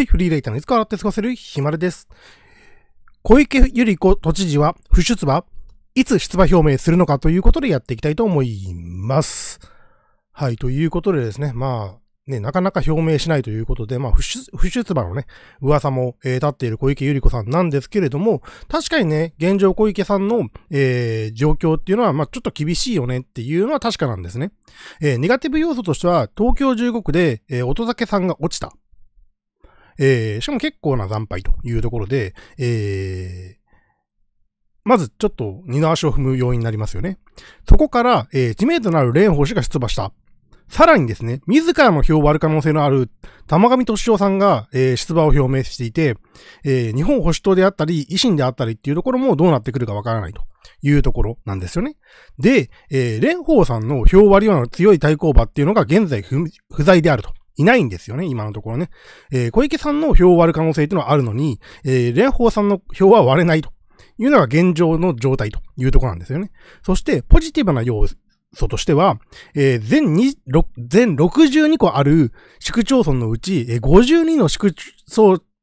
はい、フリーレイターのいつか洗って過ごせるひまるです。小池百合子都知事は不出馬、いつ出馬表明するのかということでやっていきたいと思います。はい、ということでですね、まあ、ね、なかなか表明しないということで、まあ、不出不出馬のね、噂も、えー、立っている小池百合子さんなんですけれども、確かにね、現状小池さんの、えー、状況っていうのは、まあ、ちょっと厳しいよねっていうのは確かなんですね。えー、ネガティブ要素としては、東京15区で、えー、音酒さんが落ちた。えー、しかも結構な惨敗というところで、えー、まずちょっと二の足を踏む要因になりますよね。そこから、えー、知名度のある蓮舫氏が出馬した。さらにですね、自らの票を割る可能性のある玉上敏夫さんが、えー、出馬を表明していて、えー、日本保守党であったり、維新であったりっていうところもどうなってくるかわからないというところなんですよね。で、えー、蓮舫さんの票割りはの強い対抗馬っていうのが現在不在であるといないんですよね、今のところね。えー、小池さんの票を割る可能性っていうのはあるのに、えー、蓮舫さんの票は割れないというのが現状の状態というところなんですよね。そして、ポジティブな要素としては、えー、全6全62個ある市区町村のうち、えー、52の市区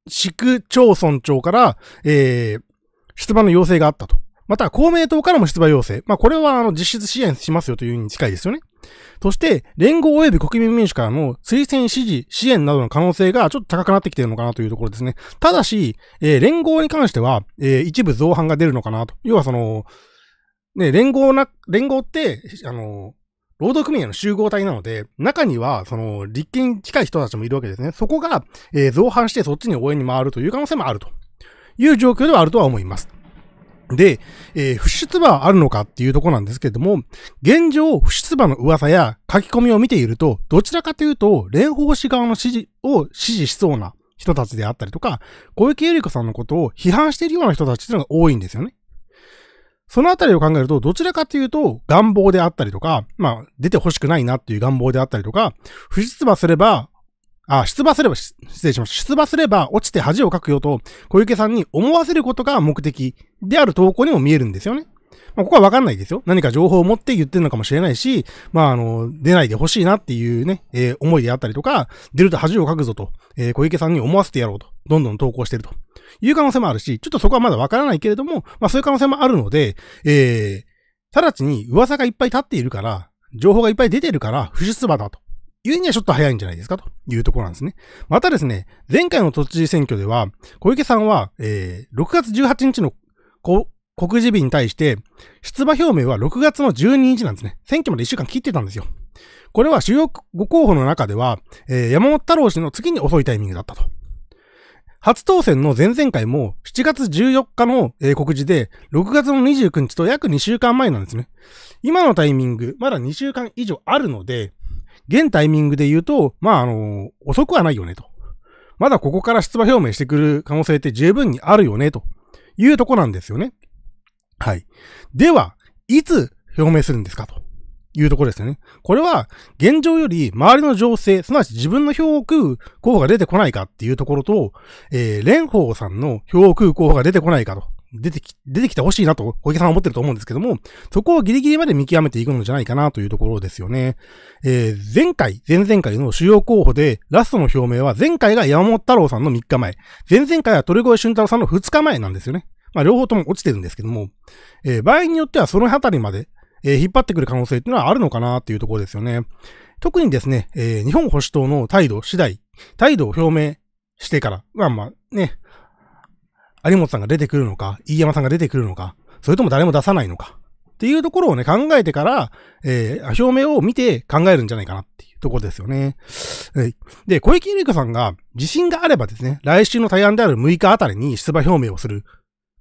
市区町村長から、えー、出馬の要請があったと。また、公明党からも出馬要請。まあ、これは、あの、実質支援しますよというに近いですよね。そして、連合及び国民民主からの推薦支持、支援などの可能性がちょっと高くなってきているのかなというところですね。ただし、えー、連合に関しては、えー、一部造反が出るのかなと。要はその、ね、連合な、連合って、あの、労働組合の集合体なので、中には、その、立憲に近い人たちもいるわけですね。そこが、えー、造反してそっちに応援に回るという可能性もあるという状況ではあるとは思います。で、えー、不出馬はあるのかっていうとこなんですけれども、現状、不出馬の噂や書き込みを見ていると、どちらかというと、蓮舫氏側の支持を支持しそうな人たちであったりとか、小池百合子さんのことを批判しているような人たちっていうのが多いんですよね。そのあたりを考えると、どちらかというと、願望であったりとか、まあ、出て欲しくないなっていう願望であったりとか、不出馬すれば、あ、出馬すれば、失礼しました。出馬すれば落ちて恥をかくよと、小池さんに思わせることが目的である投稿にも見えるんですよね。まあ、ここはわかんないですよ。何か情報を持って言ってるのかもしれないし、まあ、あの、出ないでほしいなっていうね、えー、思いであったりとか、出ると恥をかくぞと、えー、小池さんに思わせてやろうと、どんどん投稿してるという可能性もあるし、ちょっとそこはまだわからないけれども、まあ、そういう可能性もあるので、えー、直ちに噂がいっぱい立っているから、情報がいっぱい出てるから、不出馬だと。ゆえにはちょっと早いんじゃないですかというところなんですね。またですね、前回の都知事選挙では、小池さんは、えー、6月18日の告示日に対して、出馬表明は6月の12日なんですね。選挙まで1週間切ってたんですよ。これは主要5候補の中では、えー、山本太郎氏の次に遅いタイミングだったと。初当選の前々回も7月14日の、え告示で6月の29日と約2週間前なんですね。今のタイミング、まだ2週間以上あるので、現タイミングで言うと、まあ、あの、遅くはないよねと。まだここから出馬表明してくる可能性って十分にあるよねというとこなんですよね。はい。では、いつ表明するんですかというところですよね。これは、現状より周りの情勢、すなわち自分の票を食う候補が出てこないかっていうところと、えー、蓮舫さんの票を食う候補が出てこないかと出てき、出てきてほしいなと、小池さんは思ってると思うんですけども、そこをギリギリまで見極めていくのじゃないかなというところですよね。えー、前回、前々回の主要候補で、ラストの表明は前回が山本太郎さんの3日前、前々回は鳥越俊太郎さんの2日前なんですよね。まあ、両方とも落ちてるんですけども、えー、場合によってはその辺りまで、えー、引っ張ってくる可能性っていうのはあるのかなっていうところですよね。特にですね、えー、日本保守党の態度次第、態度を表明してから、まあまあね、有本さんが出てくるのか、飯山さんが出てくるのか、それとも誰も出さないのか、っていうところをね、考えてから、えー、表明を見て考えるんじゃないかなっていうところですよね。で、小池百合子さんが自信があればですね、来週の対案である6日あたりに出馬表明をする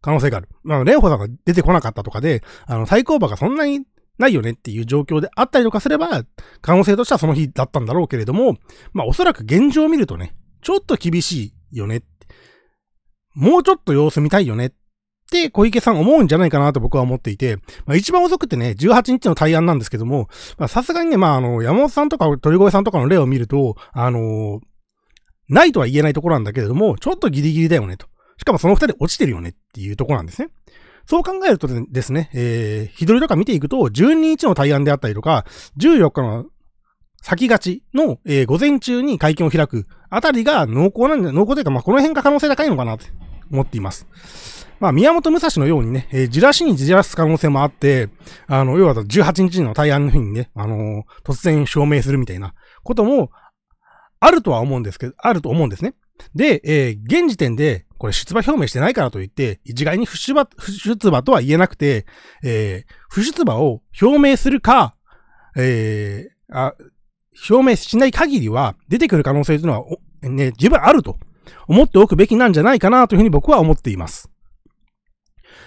可能性がある。まあ、蓮舫さんが出てこなかったとかで、あの、対抗馬がそんなにないよねっていう状況であったりとかすれば、可能性としてはその日だったんだろうけれども、まあおそらく現状を見るとね、ちょっと厳しいよねっもうちょっと様子見たいよねって小池さん思うんじゃないかなと僕は思っていて、まあ一番遅くてね、18日の対案なんですけども、まさすがにね、まああの、山本さんとか鳥越さんとかの例を見ると、あのー、ないとは言えないところなんだけれども、ちょっとギリギリだよねと。しかもその二人落ちてるよねっていうところなんですね。そう考えるとですね、えー、日取りとか見ていくと、12日の対案であったりとか、14日の先がちの、えー、午前中に会見を開くあたりが濃厚なんで、濃厚というか、まあ、この辺が可能性高いのかなと思っています。まあ、宮本武蔵のようにね、えー、じらしにじらす可能性もあって、あの、要は18日の対案の日にね、あのー、突然証明するみたいなことも、あるとは思うんですけど、あると思うんですね。で、えー、現時点で、これ出馬表明してないからといって、一概に不出馬、不出馬とは言えなくて、えー、不出馬を表明するか、えー、あ、表明しない限りは、出てくる可能性というのは、ね、十分あると思っておくべきなんじゃないかなというふうに僕は思っています。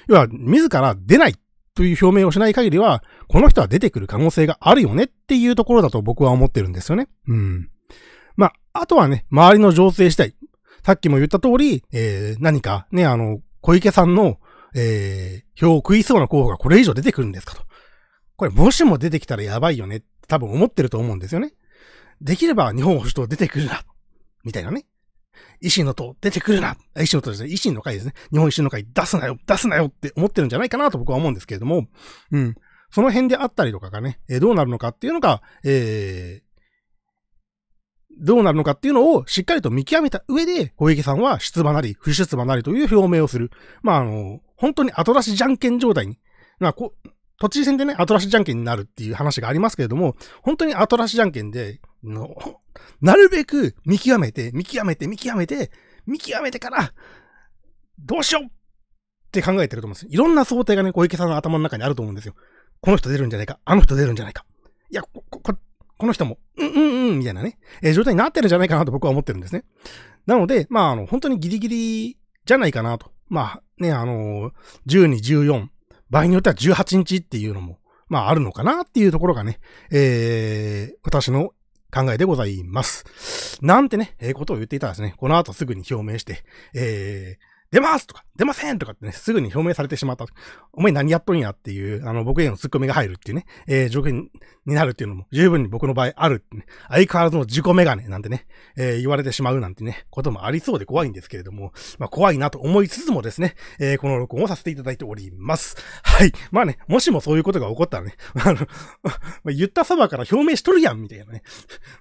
要は、自ら出ないという表明をしない限りは、この人は出てくる可能性があるよねっていうところだと僕は思ってるんですよね。うん。まあ、あとはね、周りの情勢次第。さっきも言った通り、えー、何かね、あの、小池さんの、えー、票を食いそうな候補がこれ以上出てくるんですかと。これもしも出てきたらやばいよねって多分思ってると思うんですよね。できれば日本保守党出てくるな、みたいなね。維新の党出てくるな、維新の党ですね、維新の会ですね。日本維新の会出すなよ、出すなよって思ってるんじゃないかなと僕は思うんですけれども、うん。その辺であったりとかがね、えどうなるのかっていうのが、えー、どうなるのかっていうのをしっかりと見極めた上で、小池さんは出馬なり、不出馬なりという表明をする。まあ、あの、本当に後出しじゃんけん状態に。まあ、こ都知事選でね、後出しじゃんけんになるっていう話がありますけれども、本当に後出しじゃんけんで、の、なるべく見極めて、見極めて、見極めて、見極めてから、どうしようって考えてると思うんです。いろんな想定がね、小池さんの頭の中にあると思うんですよ。この人出るんじゃないか、あの人出るんじゃないか。いや、こ、こ、この人も、うんうんうん、みたいなね、えー、状態になってるんじゃないかなと僕は思ってるんですね。なので、まあ、あの、本当にギリギリじゃないかなと。まあ、ね、あのー、12、14、場合によっては18日っていうのも、まあ、あるのかなっていうところがね、えー、私の考えでございます。なんてね、えー、ことを言っていたらですね、この後すぐに表明して、えー、出ますとか、出ませんとかってね、すぐに表明されてしまった。お前何やっとんやっていう、あの、僕へのツッコミが入るっていうね、えー、条件になるっていうのも十分に僕の場合あるってね、相変わらずの自己メガネなんてね、えー、言われてしまうなんてね、こともありそうで怖いんですけれども、まあ怖いなと思いつつもですね、えー、この録音をさせていただいております。はい。まあね、もしもそういうことが起こったらね、あの、まあ、言ったそばから表明しとるやんみたいなね。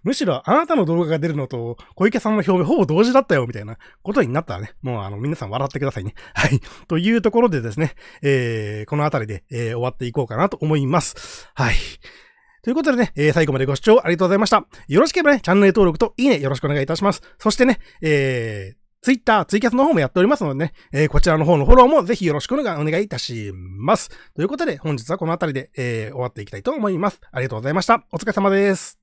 むしろあなたの動画が出るのと、小池さんの表明ほぼ同時だったよみたいなことになったらね、もうあの、皆さん笑ってくださいね。はい。というところでですね、えー、このあたりで、えー、終わっていこうかなと思います。はい。ということでね、えー、最後までご視聴ありがとうございました。よろしければね、チャンネル登録といいねよろしくお願いいたします。そしてね、えー、ツイッター、ツイキャスの方もやっておりますのでね、えー、こちらの方のフォローもぜひよろしくお願いいたします。ということで、本日はこの辺りで、えー、終わっていきたいと思います。ありがとうございました。お疲れ様です。